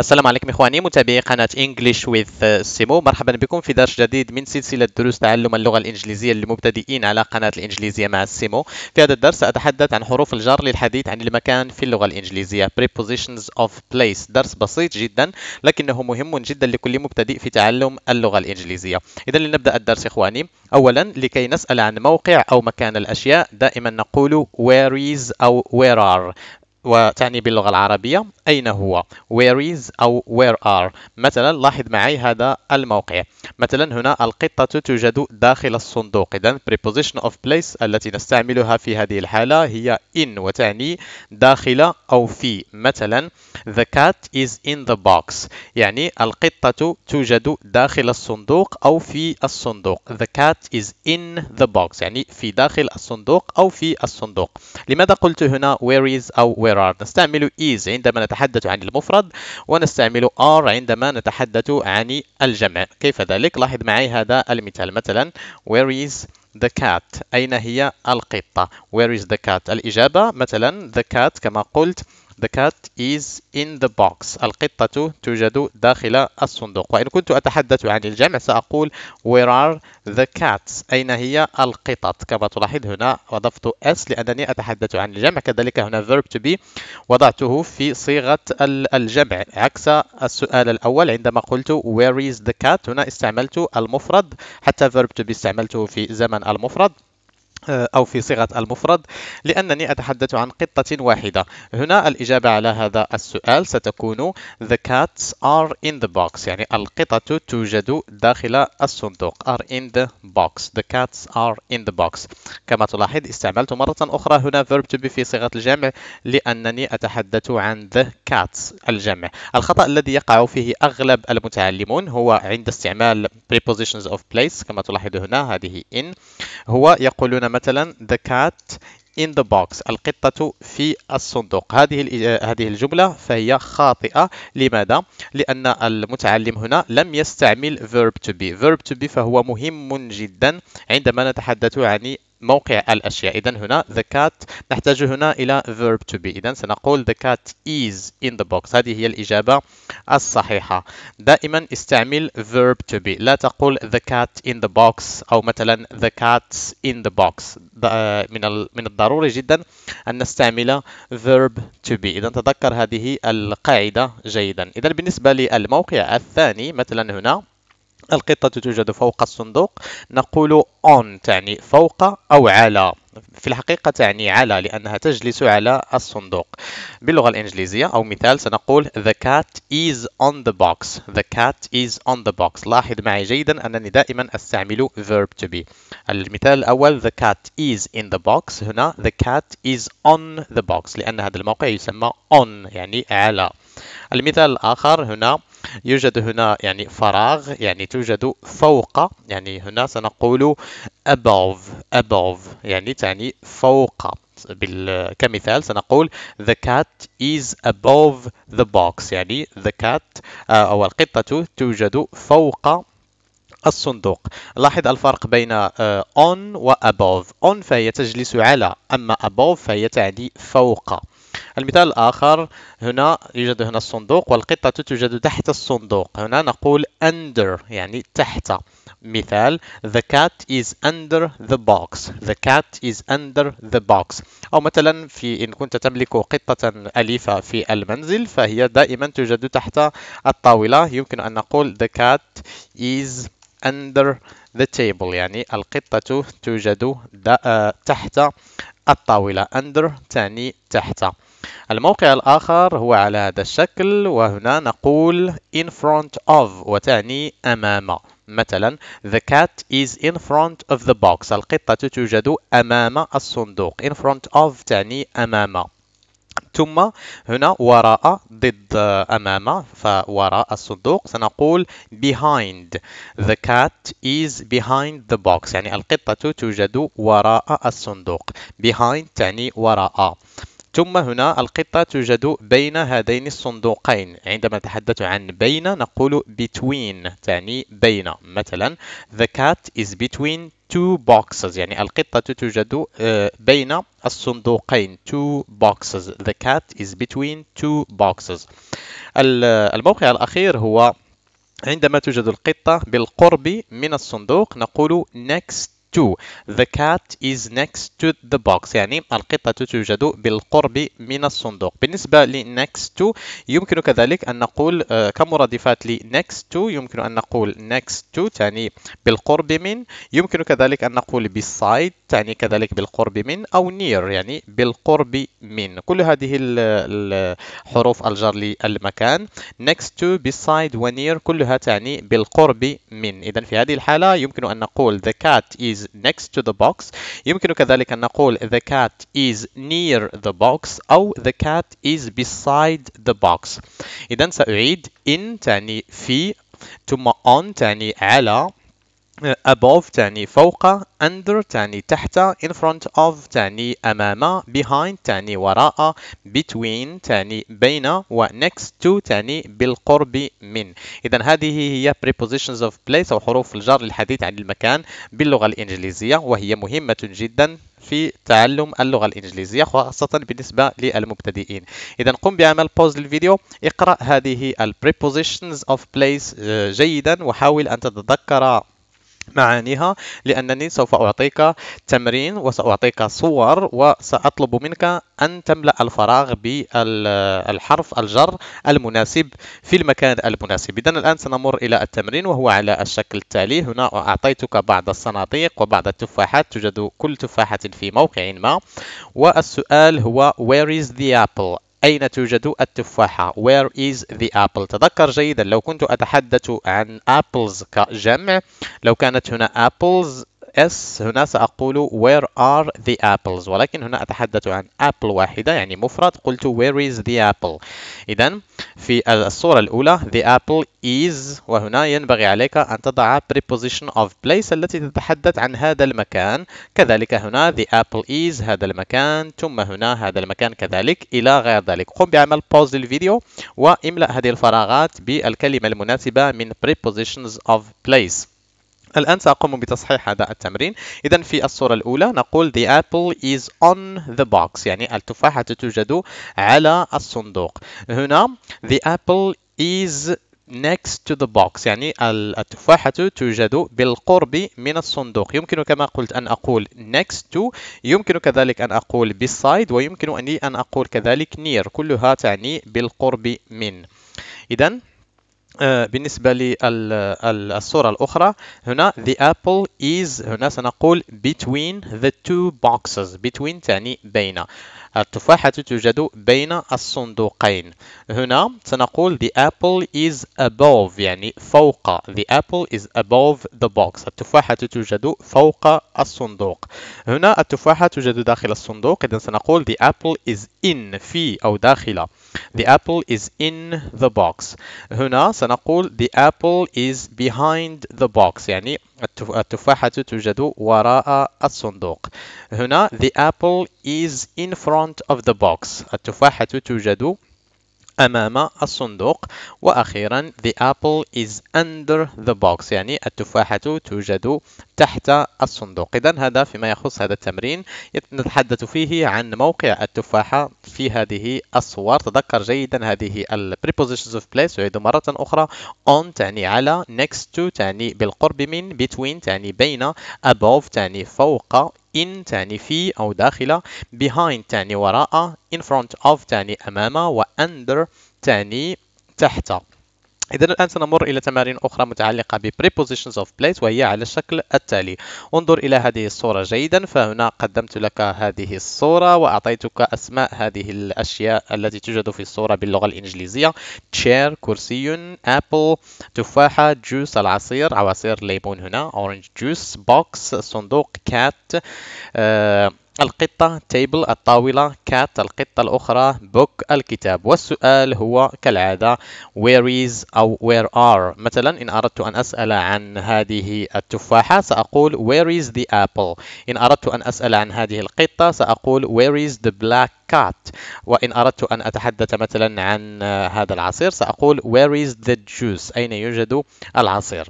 السلام عليكم اخواني متابعي قناه انجلش آه، ويز سيمو مرحبا بكم في درس جديد من سلسله دروس تعلم اللغه الانجليزيه للمبتدئين على قناه الانجليزيه مع السيمو في هذا الدرس ساتحدث عن حروف الجر للحديث عن المكان في اللغه الانجليزيه prepositions of place درس بسيط جدا لكنه مهم جدا لكل مبتدئ في تعلم اللغه الانجليزيه اذا لنبدا الدرس اخواني اولا لكي نسال عن موقع او مكان الاشياء دائما نقول where is او where are وتعني باللغة العربية أين هو where is أو where are مثلا لاحظ معي هذا الموقع مثلا هنا القطة توجد داخل الصندوق إذا preposition of place التي نستعملها في هذه الحالة هي in وتعني داخل أو في مثلا the cat is in the box يعني القطة توجد داخل الصندوق أو في الصندوق the cat is in the box يعني في داخل الصندوق أو في الصندوق لماذا قلت هنا where is أو where where are نستعمل is عندما نتحدث عن المفرد ونستعمل are عندما نتحدث عن الجمع كيف ذلك لاحظ معي هذا المثال مثلا where is the cat أين هي القطة where is the cat الإجابة مثلا the cat كما قلت The cat is in the box القطة توجد داخل الصندوق وإن كنت أتحدث عن الجمع سأقول Where are the cats أين هي القطط كما تلاحظ هنا وضفت s لأنني أتحدث عن الجمع كذلك هنا verb to be وضعته في صيغة الجمع عكس السؤال الأول عندما قلت Where is the cat هنا استعملت المفرد حتى verb to be استعملته في زمن المفرد آه، أو في صيغة المفرد لأنني أتحدث عن قطة واحدة هنا الإجابة على هذا السؤال ستكون The cats are in the box يعني القطة توجد داخل الصندوق are in the box The cats are in the box كما تلاحظ استعملت مرة أخرى هنا verb to be في صيغة الجمع لأنني أتحدث عن the cats الجمع الخطأ الذي يقع فيه أغلب المتعلمون هو عند استعمال prepositions of place كما تلاحظ هنا هذه in هو يقولون مثلا the cat in the box القطة في الصندوق هذه هذه الجملة فهي خاطئة لماذا؟ لأن المتعلم هنا لم يستعمل verb to be verb to be فهو مهم جدا عندما نتحدث عن موقع الأشياء إذا هنا the cat نحتاج هنا إلى verb to be إذا سنقول the cat is in the box هذه هي الإجابة الصحيحة دائما استعمل verb to be لا تقول the cat in the box أو مثلا the cat in the box آه، من من الضروري جدا أن نستعمل verb to be إذا تذكر هذه القاعدة جيدا إذا بالنسبة للموقع الثاني مثلا هنا القطة توجد فوق الصندوق نقول on تعني فوق أو على في الحقيقة تعني على لأنها تجلس على الصندوق باللغة الإنجليزية أو مثال سنقول The cat is on the box The cat is on the box لاحظ معي جيدا أنني دائما أستعمل verb to be المثال الأول The cat is in the box هنا The cat is on the box لأن هذا الموقع يسمى on يعني على المثال الآخر هنا يوجد هنا يعني فراغ يعني توجد فوق يعني هنا سنقول above above يعني تعني فوق كمثال سنقول the cat is above the box يعني the cat آه، أو القطة توجد فوق الصندوق لاحظ الفرق بين آه، on و above on فهي تجلس على أما above فهي تعني فوق المثال الآخر هنا يوجد هنا الصندوق والقطة توجد تحت الصندوق هنا نقول under يعني تحت مثال the cat is under the box the cat is under the box أو مثلا في إن كنت تملك قطة أليفة في المنزل فهي دائما توجد تحت الطاولة يمكن أن نقول the cat is under the table يعني القطة توجد تحت الطاولة under تعني تحت الموقع الآخر هو على هذا الشكل وهنا نقول in front of وتعني أمام مثلا the cat is in front of the box القطة توجد أمام الصندوق in front of تعني أمام ثم هنا وراء ضد أمام فوراء الصندوق سنقول behind the cat is behind the box يعني القطة توجد وراء الصندوق behind تعني وراء ثم هنا القطة توجد بين هذين الصندوقين عندما نتحدث عن بين نقول between تعني بين مثلا the cat is between two boxes يعني القطة توجد آه، بين الصندوقين two boxes the cat is between two boxes الموقع الأخير هو عندما توجد القطة بالقرب من الصندوق نقول next to the cat is next to the box يعني القطة توجد بالقرب من الصندوق بالنسبة ل next to يمكن كذلك أن نقول آه، كمرادفات ل next to يمكن أن نقول next to تعني بالقرب من يمكن كذلك أن نقول beside تعني كذلك بالقرب من أو near يعني بالقرب من كل هذه الحروف الجر للمكان next to beside و near كلها تعني بالقرب من إذا في هذه الحالة يمكن أن نقول the cat is is next to the box يمكن كذلك أن نقول the cat is near the box أو the cat is beside the box إذا سأعيد in تعني في ثم on تعني على above تعني فوق under تعني تحت in front of تعني أمام behind تعني وراء between تعني بين و next to تعني بالقرب من إذا هذه هي prepositions of place أو حروف الجر للحديث عن المكان باللغة الإنجليزية وهي مهمة جدا في تعلم اللغة الإنجليزية خاصة بالنسبة للمبتدئين إذا قم بعمل pause للفيديو اقرأ هذه ال prepositions of place آه، جيدا وحاول أن تتذكر معانيها لأنني سوف أعطيك تمرين وسأعطيك صور وسأطلب منك أن تملأ الفراغ بالحرف الجر المناسب في المكان المناسب إذا الآن سنمر إلى التمرين وهو على الشكل التالي هنا أعطيتك بعض الصناديق وبعض التفاحات توجد كل تفاحة في موقع ما والسؤال هو Where is the apple؟ أين توجد التفاحة Where is the apple تذكر جيدا لو كنت أتحدث عن apples كجمع لو كانت هنا apples s هنا سأقول where are the apples ولكن هنا أتحدث عن apple واحدة يعني مفرد قلت where is the apple إذا في الصورة الأولى the apple is وهنا ينبغي عليك أن تضع preposition of place التي تتحدث عن هذا المكان كذلك هنا the apple is هذا المكان ثم هنا هذا المكان كذلك إلى غير ذلك قم بعمل pause للفيديو واملأ هذه الفراغات بالكلمة المناسبة من prepositions of place الآن سأقوم بتصحيح هذا التمرين إذا في الصورة الأولى نقول the apple is on the box يعني التفاحة توجد على الصندوق هنا the apple is next to the box يعني التفاحة توجد بالقرب من الصندوق يمكن كما قلت أن أقول next to يمكن كذلك أن أقول beside ويمكن أني أن أقول كذلك near كلها تعني بالقرب من إذا آه، بالنسبة للصورة الأخرى هنا the apple is هنا سنقول between the two boxes between تعني بين التفاحة توجد بين الصندوقين هنا سنقول the apple is above يعني فوق the apple is above the box التفاحة توجد فوق الصندوق هنا التفاحة توجد داخل الصندوق إذا سنقول the apple is in في أو داخل the apple is in the box هنا سنقول the apple is behind the box يعني التفاحة توجد وراء الصندوق هنا the apple is in front of the box التفاحة توجد أمام الصندوق وأخيرا the apple is under the box يعني التفاحة توجد تحت الصندوق إذا هذا فيما يخص هذا التمرين نتحدث فيه عن موقع التفاحة في هذه الصور تذكر جيدا هذه ال prepositions of place يعيد مرة أخرى on تعني على next to تعني بالقرب من between تعني بين above تعني فوق in تعني في أو داخل behind تعني وراء in front of تعني أمام و under تعني تحت إذا الآن سنمر إلى تمارين أخرى متعلقة بـ prepositions of place وهي على الشكل التالي انظر إلى هذه الصورة جيدا فهنا قدمت لك هذه الصورة وأعطيتك أسماء هذه الأشياء التي توجد في الصورة باللغة الإنجليزية chair كرسي apple تفاحة جوس العصير عصير ليمون هنا orange juice box صندوق cat آه القطة تيبل الطاولة كات القطة الأخرى book الكتاب والسؤال هو كالعادة where is أو where are مثلا إن أردت أن أسأل عن هذه التفاحة سأقول where is the apple إن أردت أن أسأل عن هذه القطة سأقول where is the black cat وإن أردت أن أتحدث مثلا عن هذا العصير سأقول where is the juice أين يوجد العصير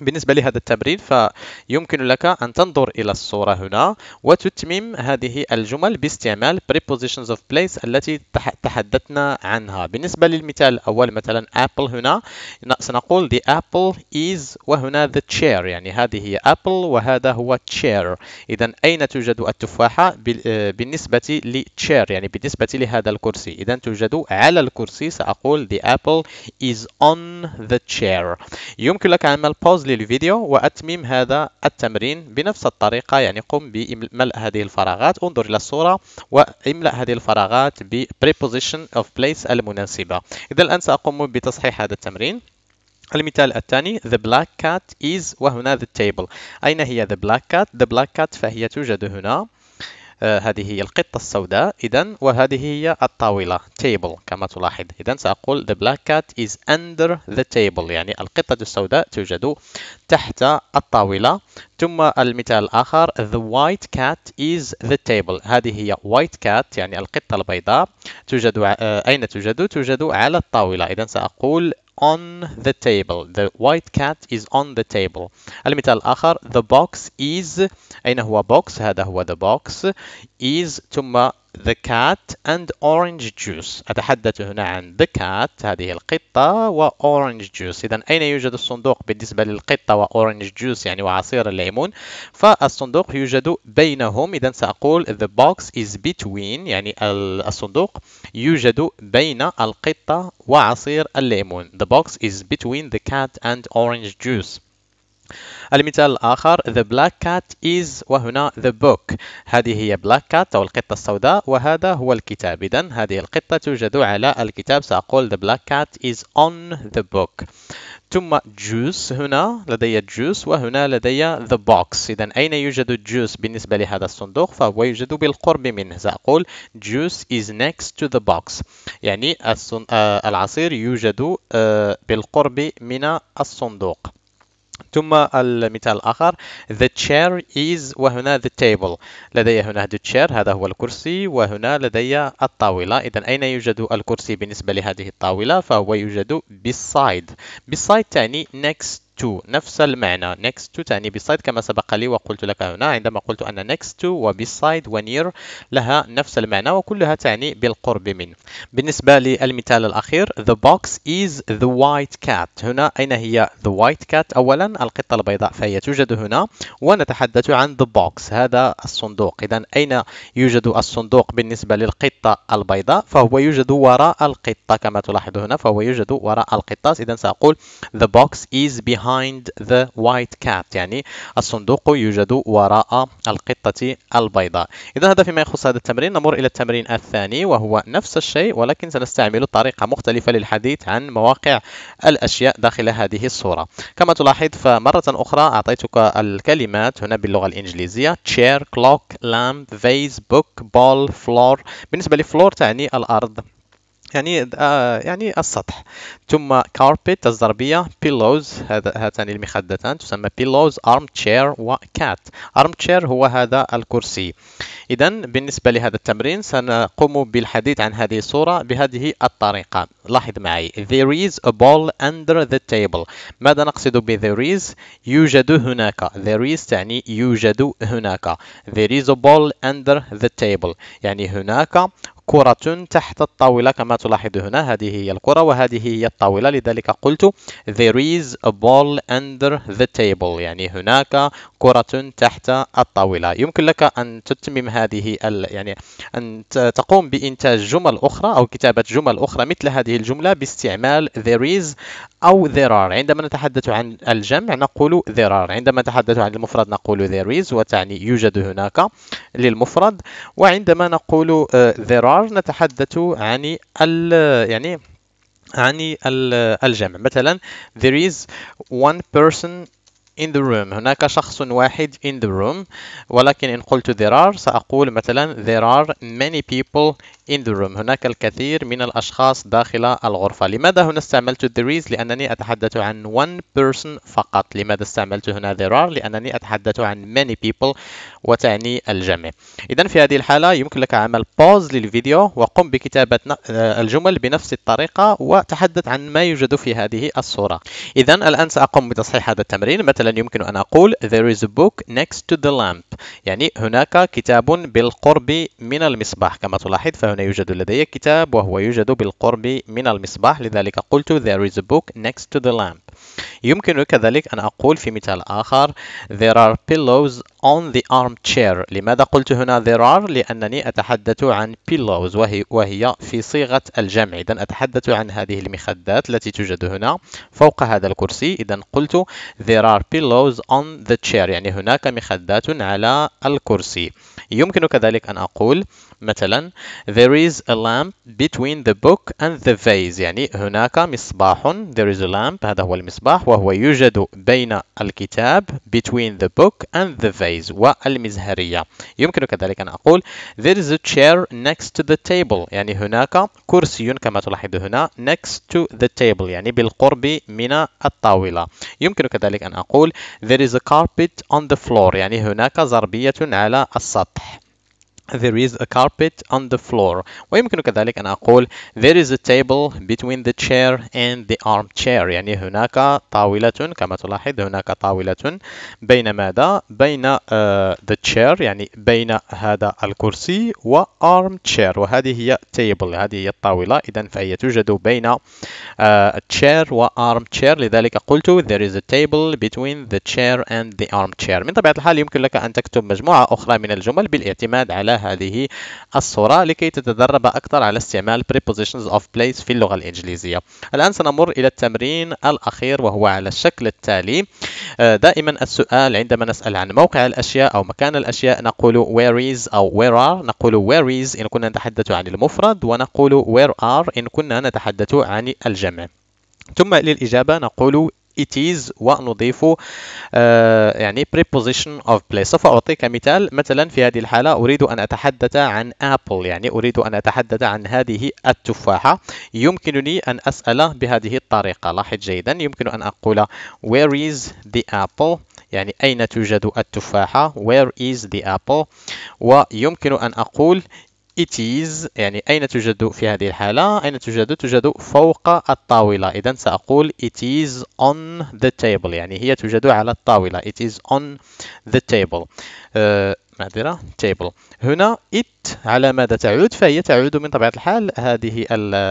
بالنسبة لهذا التمرين فيمكن لك أن تنظر إلى الصورة هنا وتتمم هذه الجمل باستعمال prepositions of place التي تحدثنا عنها بالنسبة للمثال الأول مثلا apple هنا سنقول the apple is وهنا the chair يعني هذه هي apple وهذا هو chair إذا أين توجد التفاحة بالنسبة لchair يعني بالنسبة لهذا الكرسي إذا توجد على الكرسي سأقول the apple is on the chair يمكن لك عمل pause للفيديو وأتمم هذا التمرين بنفس الطريقة يعني قم بملء هذه الفراغات انظر إلى الصورة واملأ هذه الفراغات بـ preposition of place المناسبة إذا الآن سأقوم بتصحيح هذا التمرين المثال الثاني the black cat is وهنا the table أين هي the black cat؟ the black cat فهي توجد هنا آه، هذه هي القطة السوداء إذا وهذه هي الطاولة table كما تلاحظ إذا سأقول the black cat is under the table يعني القطة السوداء توجد تحت الطاولة ثم المثال الآخر the white cat is the table هذه هي white cat يعني القطة البيضاء توجد آه، أين توجد؟ توجد على الطاولة إذا سأقول on the table the white cat is on the table المثال الآخر the box is أين هو box هذا هو the box is ثم the cat and orange juice أتحدث هنا عن the cat هذه القطة و orange juice إذا أين يوجد الصندوق بالنسبة للقطة و orange juice يعني وعصير الليمون فالصندوق يوجد بينهم إذا سأقول the box is between يعني الصندوق يوجد بين القطة وعصير الليمون the box is between the cat and orange juice المثال الآخر The black cat is وهنا the book هذه هي black cat أو القطة السوداء وهذا هو الكتاب إذا هذه القطة توجد على الكتاب سأقول the black cat is on the book ثم juice هنا لدي juice وهنا لدي the box إذا أين يوجد juice بالنسبة لهذا الصندوق فهو يوجد بالقرب منه سأقول juice is next to the box يعني آه، العصير يوجد آه، بالقرب من الصندوق ثم المثال الآخر the chair is وهنا the table لدي هنا the chair هذا هو الكرسي وهنا لدي الطاولة إذا أين يوجد الكرسي بالنسبة لهذه الطاولة فهو يوجد beside beside تعني next to نفس المعنى next to تعني beside كما سبق لي وقلت لك هنا عندما قلت أن next to و beside و near لها نفس المعنى وكلها تعني بالقرب من بالنسبة للمثال الأخير the box is the white cat هنا أين هي the white cat أولا القطة البيضاء فهي توجد هنا ونتحدث عن the box هذا الصندوق إذا أين يوجد الصندوق بالنسبة للقطة البيضاء فهو يوجد وراء القطة كما تلاحظ هنا فهو يوجد وراء القطة إذا سأقول the box is behind behind the white cat يعني الصندوق يوجد وراء القطة البيضاء إذا هذا فيما يخص هذا التمرين نمر إلى التمرين الثاني وهو نفس الشيء ولكن سنستعمل طريقة مختلفة للحديث عن مواقع الأشياء داخل هذه الصورة كما تلاحظ فمرة أخرى أعطيتك الكلمات هنا باللغة الإنجليزية chair, clock, lamp, vase, book, ball, floor بالنسبة لفلور تعني الأرض يعني آه، يعني السطح ثم كاربت الزربية pillows هذا هاتان المخدتان تسمى pillows arm chair و cat arm هو هذا الكرسي إذا بالنسبة لهذا التمرين سنقوم بالحديث عن هذه الصورة بهذه الطريقة لاحظ معي there is a ball under the table ماذا نقصد ب there is يوجد هناك there is تعني يوجد هناك there is a ball under the table يعني هناك كرة تحت الطاولة كما تلاحظ هنا هذه هي الكرة وهذه هي الطاولة لذلك قلت there is a ball under the table يعني هناك كرة تحت الطاولة يمكن لك أن تتمم هذه ال... يعني أن تقوم بإنتاج جمل أخرى أو كتابة جمل أخرى مثل هذه الجملة باستعمال there is أو there are عندما نتحدث عن الجمع نقول there are عندما نتحدث عن المفرد نقول there is وتعني يوجد هناك للمفرد وعندما نقول آه، there are الإدراج نتحدث عن ال يعني عن الجمع مثلا there is one person in the room هناك شخص واحد in the room ولكن إن قلت there are سأقول مثلا there are many people in the room هناك الكثير من الأشخاص داخل الغرفة لماذا هنا استعملت there is لأنني أتحدث عن one person فقط لماذا استعملت هنا there are لأنني أتحدث عن many people وتعني الجميع إذا في هذه الحالة يمكن لك عمل pause للفيديو وقم بكتابة آه، الجمل بنفس الطريقة وتحدث عن ما يوجد في هذه الصورة إذا الآن سأقوم بتصحيح هذا التمرين مثلا مثلا يمكن أن أقول there is a book next to the lamp يعني هناك كتاب بالقرب من المصباح كما تلاحظ فهنا يوجد لدي كتاب وهو يوجد بالقرب من المصباح لذلك قلت there is a book next to the lamp يمكن كذلك أن أقول في مثال آخر there are pillows on the armchair لماذا قلت هنا there are لأنني أتحدث عن pillows وهي, وهي في صيغة الجمع إذا أتحدث عن هذه المخدات التي توجد هنا فوق هذا الكرسي إذا قلت there are pillows on the chair يعني هناك مخدات على الكرسي يمكن كذلك أن أقول مثلا there is a lamp between the book and the vase يعني هناك مصباح there is a lamp هذا هو المصباح وهو يوجد بين الكتاب between the book and the vase والمزهرية يمكن كذلك أن أقول there is a chair next to the table يعني هناك كرسي كما تلاحظ هنا next to the table يعني بالقرب من الطاولة يمكن كذلك أن أقول there is a carpet on the floor يعني هناك زربية على السطح there is a carpet on the floor ويمكن كذلك أن أقول there is a table between the chair and the armchair يعني هناك طاولة كما تلاحظ هناك طاولة بين ماذا؟ بين uh, the chair يعني بين هذا الكرسي و armchair وهذه هي table هذه هي الطاولة إذا فهي توجد بين uh, chair و armchair لذلك قلت there is a table between the chair and the armchair من طبيعة الحال يمكن لك أن تكتب مجموعة أخرى من الجمل بالاعتماد على هذه الصورة لكي تتدرب أكثر على استعمال prepositions of place في اللغة الإنجليزية الآن سنمر إلى التمرين الأخير وهو على الشكل التالي آه، دائما السؤال عندما نسأل عن موقع الأشياء أو مكان الأشياء نقول where is أو where are نقول where is إن كنا نتحدث عن المفرد ونقول where are إن كنا نتحدث عن الجمع ثم للإجابة نقول it is ونضيف uh, يعني preposition of place سوف أعطيك مثال مثلا في هذه الحالة أريد أن أتحدث عن apple يعني أريد أن أتحدث عن هذه التفاحة يمكنني أن أسأل بهذه الطريقة لاحظ جيدا يمكن أن أقول where is the apple يعني أين توجد التفاحة where is the apple ويمكن أن أقول it is يعني أين توجد في هذه الحالة؟ أين توجد؟ توجد فوق الطاولة إذا سأقول it is on the table يعني هي توجد على الطاولة it is on the table معذرة آه، table هنا it على ماذا تعود؟ فهي تعود من طبيعة الحال هذه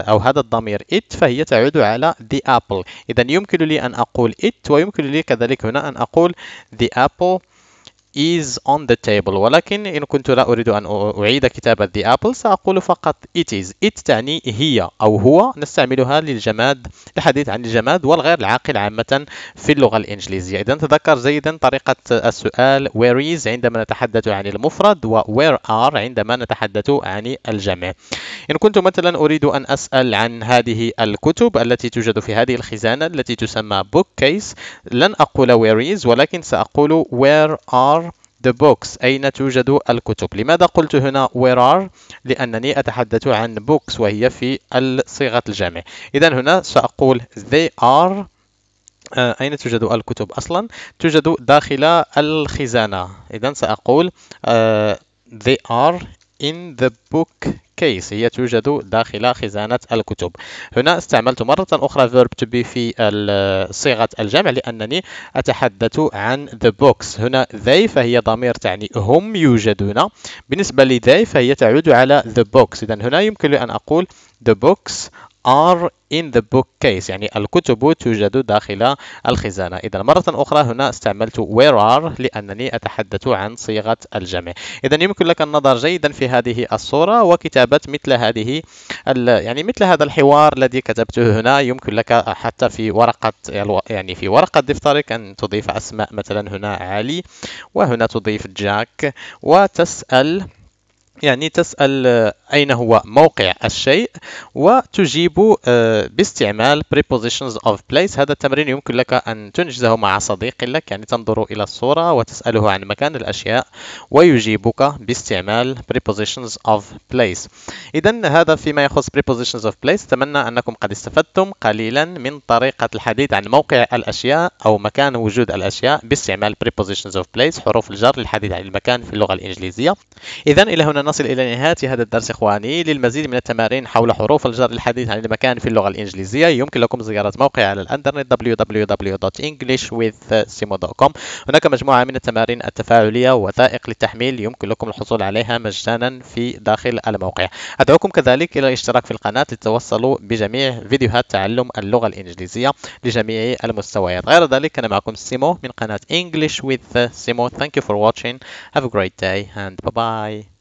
أو هذا الضمير it فهي تعود على the apple إذا يمكن لي أن أقول it ويمكن لي كذلك هنا أن أقول the apple is on the table ولكن إن كنت لا أريد أن أعيد كتابة the apple سأقول فقط it is it تعني هي أو هو نستعملها للجماد الحديث عن الجماد والغير العاقل عامة في اللغة الإنجليزية إذا تذكر جيدا طريقة السؤال where is عندما نتحدث عن المفرد و where are عندما نتحدث عن الجمع إن كنت مثلا أريد أن أسأل عن هذه الكتب التي توجد في هذه الخزانة التي تسمى book case لن أقول where is ولكن سأقول where are the books أين توجد الكتب لماذا قلت هنا where are لأنني أتحدث عن books وهي في صيغة الجامع إذا هنا سأقول they are آه، أين توجد الكتب أصلا؟ توجد داخل الخزانة إذا سأقول uh, they are in the book case هي توجد داخل خزانة الكتب هنا استعملت مرة أخرى verb to be في صيغة الجمع لأنني أتحدث عن the books هنا they فهي ضمير تعني هم يوجدون بالنسبة لذي they فهي تعود على the books إذا هنا يمكن أن أقول the books are in the bookcase يعني الكتب توجد داخل الخزانة إذا مرة أخرى هنا استعملت where are لأنني أتحدث عن صيغة الجمع إذا يمكن لك النظر جيدا في هذه الصورة وكتابة مثل هذه يعني مثل هذا الحوار الذي كتبته هنا يمكن لك حتى في ورقة يعني في ورقة دفترك أن تضيف أسماء مثلا هنا علي وهنا تضيف جاك وتسأل يعني تسأل آه، أين هو موقع الشيء وتجيب آه، باستعمال prepositions of place هذا التمرين يمكن لك أن تنجزه مع صديق لك يعني تنظر إلى الصورة وتسأله عن مكان الأشياء ويجيبك باستعمال prepositions of place إذا هذا فيما يخص prepositions of place أتمنى أنكم قد استفدتم قليلا من طريقة الحديث عن موقع الأشياء أو مكان وجود الأشياء باستعمال prepositions of place حروف الجر للحديث عن المكان في اللغة الإنجليزية إذا إلى هنا نصل إلى نهاية هذا الدرس إخواني للمزيد من التمارين حول حروف الجر الحديث عن المكان في اللغة الإنجليزية يمكن لكم زيارة موقع على الإنترنت www.englishwithsimo.com هناك مجموعة من التمارين التفاعلية ووثائق للتحميل يمكن لكم الحصول عليها مجانا في داخل الموقع أدعوكم كذلك إلى الاشتراك في القناة لتتوصلوا بجميع فيديوهات تعلم اللغة الإنجليزية لجميع المستويات غير ذلك أنا معكم سيمو من قناة English with Simo Thank you for watching Have a great day and bye bye